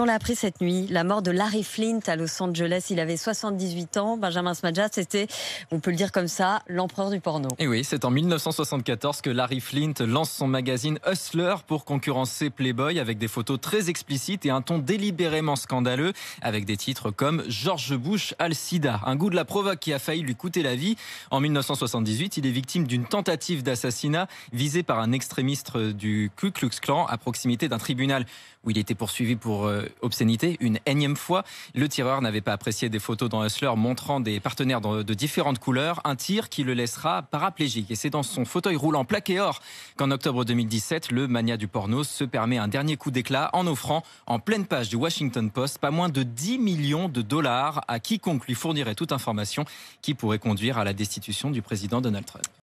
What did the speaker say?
on l'a appris cette nuit, la mort de Larry Flint à Los Angeles. Il avait 78 ans. Benjamin Smadja, c'était, on peut le dire comme ça, l'empereur du porno. Et oui, c'est en 1974 que Larry Flint lance son magazine Hustler pour concurrencer Playboy avec des photos très explicites et un ton délibérément scandaleux avec des titres comme George Bush al sida. Un goût de la provoque qui a failli lui coûter la vie. En 1978, il est victime d'une tentative d'assassinat visée par un extrémiste du Ku Klux Klan à proximité d'un tribunal où il était poursuivi pour euh, obscénité une énième fois. Le tireur n'avait pas apprécié des photos dans Hustler montrant des partenaires de, différentes couleurs, un tir qui le laissera paraplégique. Et c'est dans son fauteuil roulant plaqué or qu'en octobre 2017, le mania du porno se permet un dernier coup d'éclat en offrant en pleine page du Washington Post pas moins de 10 millions de dollars à quiconque lui fournirait toute information qui pourrait conduire à la destitution du président Donald Trump.